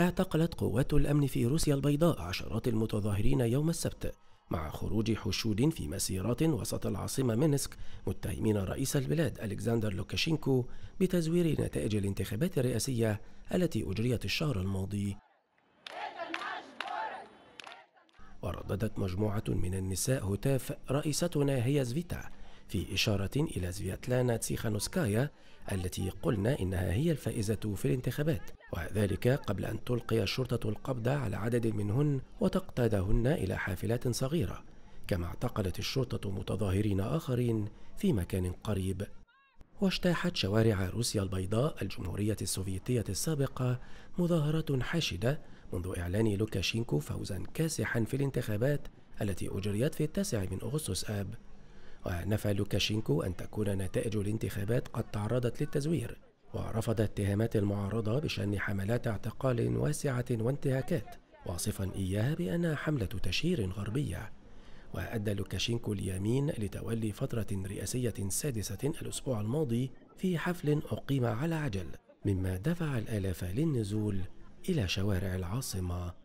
اعتقلت قوات الأمن في روسيا البيضاء عشرات المتظاهرين يوم السبت مع خروج حشود في مسيرات وسط العاصمة مينسك متهمين رئيس البلاد ألكسندر لوكاشينكو بتزوير نتائج الانتخابات الرئاسية التي أجريت الشهر الماضي ورددت مجموعة من النساء هتاف رئيستنا هي زفيتا في إشارة إلى زفياتلانا تسيخانوسكايا التي قلنا إنها هي الفائزة في الانتخابات وذلك قبل أن تلقي الشرطة القبض على عدد منهن وتقتادهن إلى حافلات صغيرة كما اعتقلت الشرطة متظاهرين آخرين في مكان قريب واجتاحت شوارع روسيا البيضاء الجمهورية السوفيتية السابقة مظاهرات حاشدة منذ إعلان لوكاشينكو فوزا كاسحا في الانتخابات التي أجريت في التاسع من أغسطس آب ونفى لوكاشينكو أن تكون نتائج الانتخابات قد تعرضت للتزوير ورفض اتهامات المعارضة بشن حملات اعتقال واسعة وانتهاكات واصفا إياها بأنها حملة تشهير غربية وأدى لوكاشينكو اليمين لتولي فترة رئاسية سادسة الأسبوع الماضي في حفل أقيم على عجل مما دفع الآلاف للنزول إلى شوارع العاصمة